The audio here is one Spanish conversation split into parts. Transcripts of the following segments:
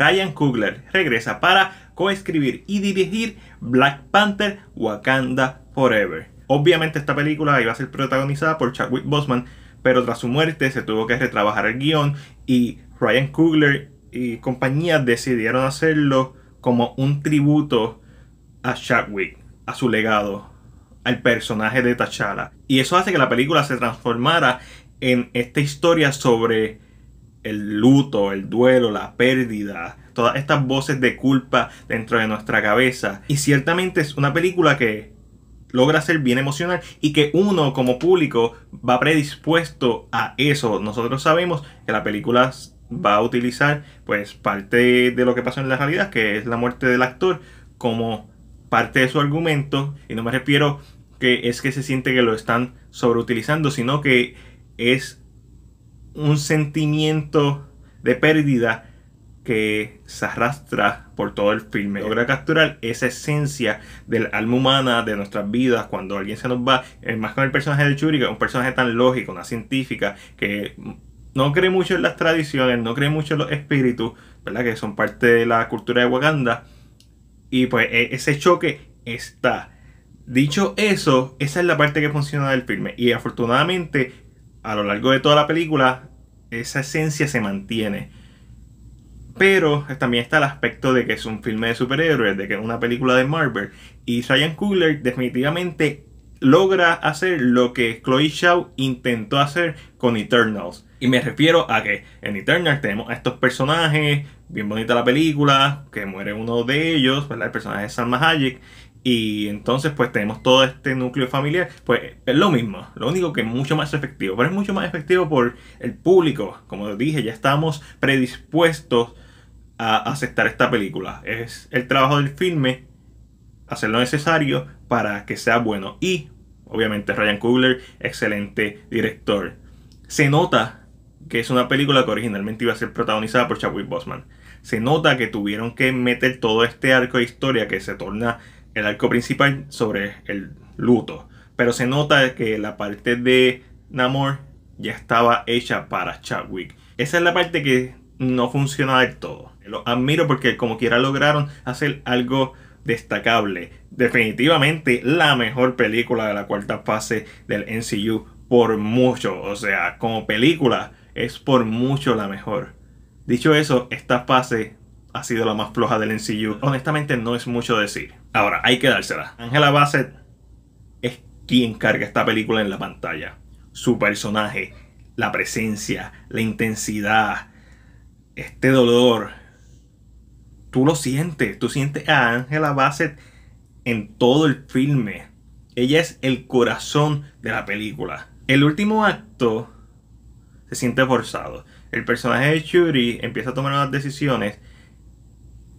Ryan Coogler regresa para coescribir y dirigir Black Panther Wakanda Forever. Obviamente esta película iba a ser protagonizada por Chadwick Boseman, pero tras su muerte se tuvo que retrabajar el guión y Ryan Coogler y compañía decidieron hacerlo como un tributo a Chadwick, a su legado, al personaje de T'Challa. Y eso hace que la película se transformara en esta historia sobre el luto, el duelo, la pérdida, todas estas voces de culpa dentro de nuestra cabeza. Y ciertamente es una película que logra ser bien emocional y que uno como público va predispuesto a eso. Nosotros sabemos que la película va a utilizar pues parte de lo que pasó en la realidad, que es la muerte del actor, como parte de su argumento. Y no me refiero que es que se siente que lo están sobreutilizando, sino que es un sentimiento de pérdida que se arrastra por todo el filme. Logra capturar esa esencia del alma humana, de nuestras vidas, cuando alguien se nos va. Más con el personaje de Churica, un personaje tan lógico, una científica, que no cree mucho en las tradiciones, no cree mucho en los espíritus, ¿verdad? Que son parte de la cultura de Wakanda. Y pues e-, ese choque está. Dicho eso, esa es la parte que funciona del filme. Y afortunadamente a lo largo de toda la película, esa esencia se mantiene. Pero eh, también está el aspecto de que es un filme de superhéroes, de que es una película de Marvel. Y Ryan Coogler definitivamente logra hacer lo que Chloe Shaw intentó hacer con Eternals. Y me refiero a que en Eternals tenemos a estos personajes, bien bonita la película, que muere uno de ellos, el personaje de Salma Hayek, y entonces pues tenemos todo este núcleo familiar. Pues es lo mismo, lo único que es mucho más efectivo. Pero es mucho más efectivo por el público. Como dije, ya estamos predispuestos a aceptar esta película. Es el trabajo del filme hacer lo necesario para que sea bueno. Y obviamente Ryan Coogler, excelente director. Se nota que es una película que originalmente iba a ser protagonizada por Chadwick Boseman. Se nota que tuvieron que meter todo este arco de historia que se torna el arco principal sobre el luto. Pero se nota que la parte de Namor ya estaba hecha para Chadwick. Esa es la parte que no funciona del todo. Lo admiro porque como quiera lograron hacer algo destacable. Definitivamente la mejor película de la cuarta fase del NCU por mucho. O sea, como película es por mucho la mejor. Dicho eso, esta fase ha sido la más floja del NCU. Honestamente no es mucho decir. Ahora, hay que dársela. Angela Bassett es quien carga esta película en la pantalla. Su personaje, la presencia, la intensidad, este dolor. Tú lo sientes, tú sientes a Angela Bassett en todo el filme. Ella es el corazón de la película. El último acto se siente forzado. El personaje de Shuri empieza a tomar unas decisiones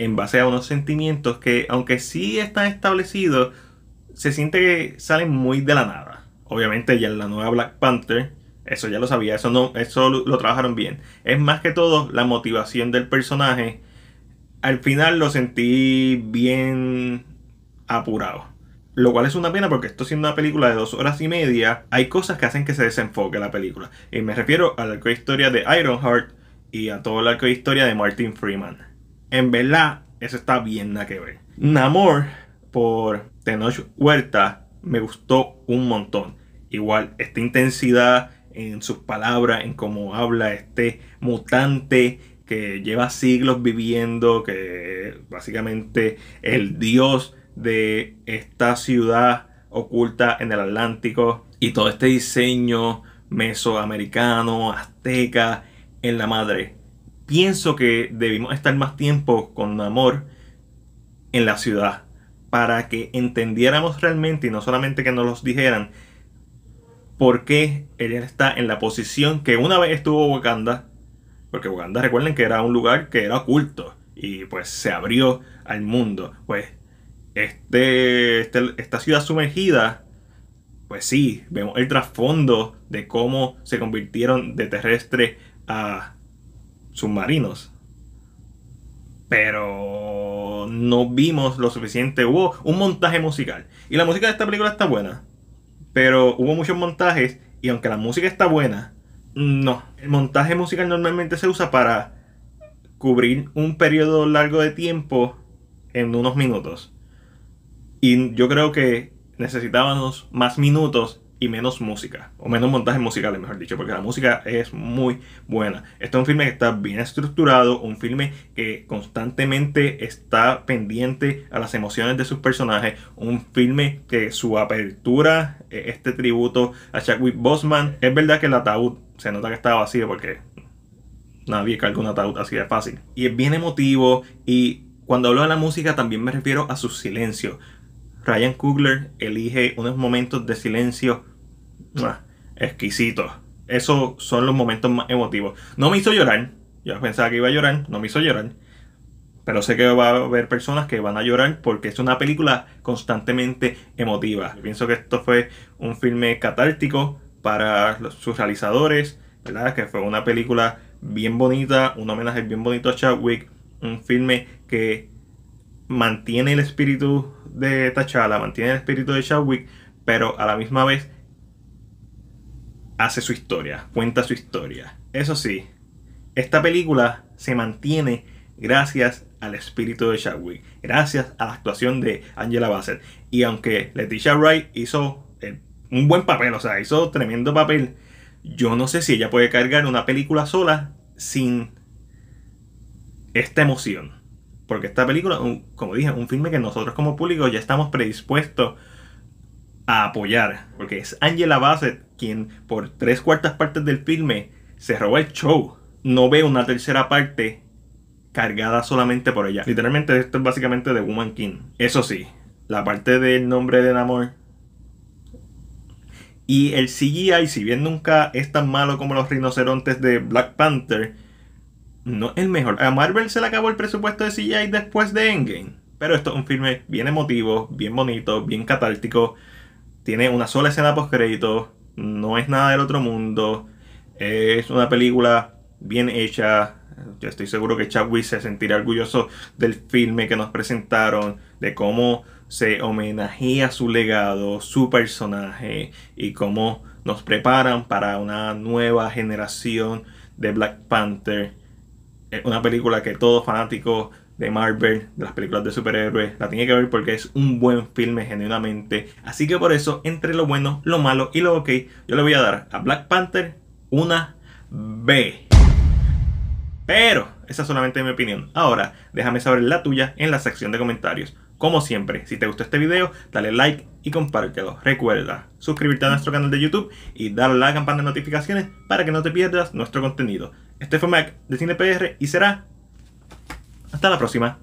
en base a unos sentimientos que, aunque sí están establecidos, se siente que salen muy de la nada. Obviamente ya en la nueva Black Panther, eso ya lo sabía, eso, no, eso lo, trabajaron bien. Es más que todo la motivación del personaje. Al final lo sentí bien apurado. Lo cual es una pena porque esto siendo una película de dos horas y media, hay cosas que hacen que se desenfoque la película. Y me refiero a la historia de Ironheart y a toda la historia de Martin Freeman en verdad, eso está bien nada que ver. Namor, por Tenoch Huerta, me gustó un montón. Igual, esta intensidad en sus palabras, en cómo habla este mutante que lleva siglos viviendo, que básicamente el dios de esta ciudad oculta en el Atlántico y todo este diseño mesoamericano, azteca, en la madre pienso que debimos estar más tiempo con amor en la ciudad para que entendiéramos realmente y no solamente que nos los dijeran por qué él está en la posición que una vez estuvo Wakanda, porque Wakanda recuerden que era un lugar que era oculto y pues se abrió al mundo, pues este, este esta ciudad sumergida pues sí, vemos el trasfondo de cómo se convirtieron de terrestre a submarinos. Pero no vimos lo suficiente. Hubo un montaje musical. Y la música de esta película está buena. Pero hubo muchos montajes. Y aunque la música está buena, no. El montaje musical normalmente se usa para cubrir un periodo largo de tiempo en unos minutos. Y yo creo que necesitábamos más minutos y menos música, o menos montajes musicales, mejor dicho, porque la música es muy buena. Este es un filme que está bien estructurado, un filme que constantemente está pendiente a las emociones de sus personajes, un filme que su apertura, eh, este tributo a Chadwick Bosman. es verdad que el ataúd se nota que está vacío porque nadie carga un ataúd así de fácil. Y es bien emotivo y cuando hablo de la música también me refiero a su silencio Ryan Coogler elige unos momentos de silencio Exquisito. Esos son los momentos más emotivos. No me hizo llorar. Yo pensaba que iba a llorar, no me hizo llorar. Pero sé que va a haber personas que van a llorar porque es una película constantemente emotiva. pienso que esto fue un filme catártico para sus realizadores, ¿verdad? Que fue una película bien bonita, un homenaje bien bonito a Chadwick, un filme que mantiene el espíritu de T'Challa, mantiene el espíritu de Chadwick, pero a la misma vez hace su historia, cuenta su historia. Eso sí, esta película se mantiene gracias al espíritu de Chadwick, gracias a la actuación de Angela Bassett. Y aunque Leticia Wright hizo eh, un buen papel, o sea, hizo tremendo papel, yo no sé si ella puede cargar una película sola sin esta emoción. Porque esta película, como dije, un filme que nosotros como público ya estamos predispuestos a apoyar, porque es Angela Bassett quien por tres cuartas partes del filme se roba el show. No ve una tercera parte cargada solamente por ella. Literalmente esto es básicamente de Woman King. Eso sí, la parte del nombre de Namor y el CGI, si bien nunca es tan malo como los rinocerontes de Black Panther, no es el mejor. A Marvel se le acabó el presupuesto de CGI después de Endgame. Pero esto es un filme bien emotivo, bien bonito, bien catártico. Tiene una sola escena post crédito no es nada del otro mundo, es una película bien hecha. Yo estoy seguro que Chadwick se sentirá orgulloso del filme que nos presentaron, de cómo se homenajea su legado, su personaje y cómo nos preparan para una nueva generación de Black Panther. Es Una película que todo fanático de Marvel, de las películas de superhéroes, la tiene que ver porque es un buen filme genuinamente. Así que por eso, entre lo bueno, lo malo y lo ok, yo le voy a dar a Black Panther una B. Pero, esa es solamente mi opinión. Ahora, déjame saber la tuya en la sección de comentarios. Como siempre, si te gustó este video, dale like y compártelo. Recuerda suscribirte a nuestro canal de YouTube y darle a la campana de notificaciones para que no te pierdas nuestro contenido. Este fue Mac de CinePR y será hasta la próxima.